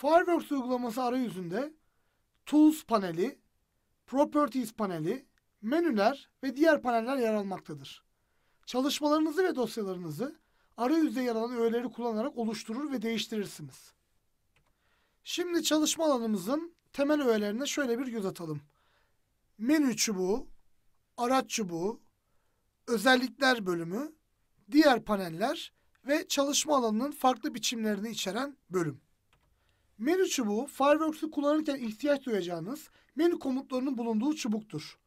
Fireworks uygulaması arayüzünde Tools paneli, Properties paneli, menüler ve diğer paneller yer almaktadır. Çalışmalarınızı ve dosyalarınızı arayüzde yer alan öğeleri kullanarak oluşturur ve değiştirirsiniz. Şimdi çalışma alanımızın temel öğelerine şöyle bir göz atalım. Menü çubuğu, araç çubuğu, özellikler bölümü, diğer paneller ve çalışma alanının farklı biçimlerini içeren bölüm. Menü çubuğu Fireworks'u kullanırken ihtiyaç duyacağınız menü komutlarının bulunduğu çubuktur.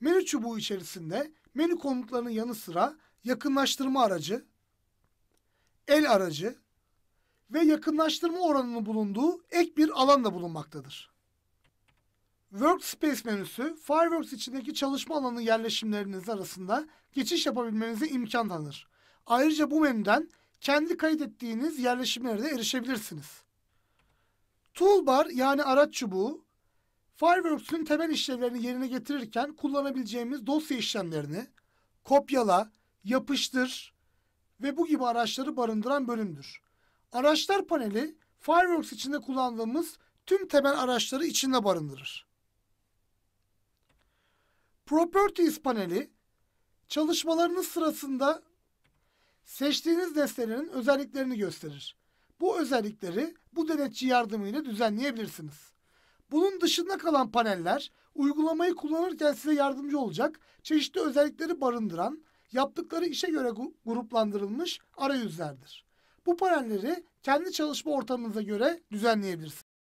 Menü çubuğu içerisinde menü komutlarının yanı sıra yakınlaştırma aracı, el aracı ve yakınlaştırma oranının bulunduğu ek bir alan da bulunmaktadır. Workspace menüsü Fireworks içindeki çalışma alanı yerleşimleriniz arasında geçiş yapabilmenize imkan tanır. Ayrıca bu menüden kendi kaydettiğiniz yerleşimlere de erişebilirsiniz. Toolbar yani araç çubuğu Fireworks'ün temel işlevlerini yerine getirirken kullanabileceğimiz dosya işlemlerini kopyala, yapıştır ve bu gibi araçları barındıran bölümdür. Araçlar paneli Fireworks içinde kullandığımız tüm temel araçları içinde barındırır. Properties paneli çalışmalarınız sırasında seçtiğiniz nesnelerin özelliklerini gösterir. Bu özellikleri bu denetçi yardımıyla düzenleyebilirsiniz. Bunun dışında kalan paneller uygulamayı kullanırken size yardımcı olacak çeşitli özellikleri barındıran yaptıkları işe göre gruplandırılmış arayüzlerdir. Bu panelleri kendi çalışma ortamınıza göre düzenleyebilirsiniz.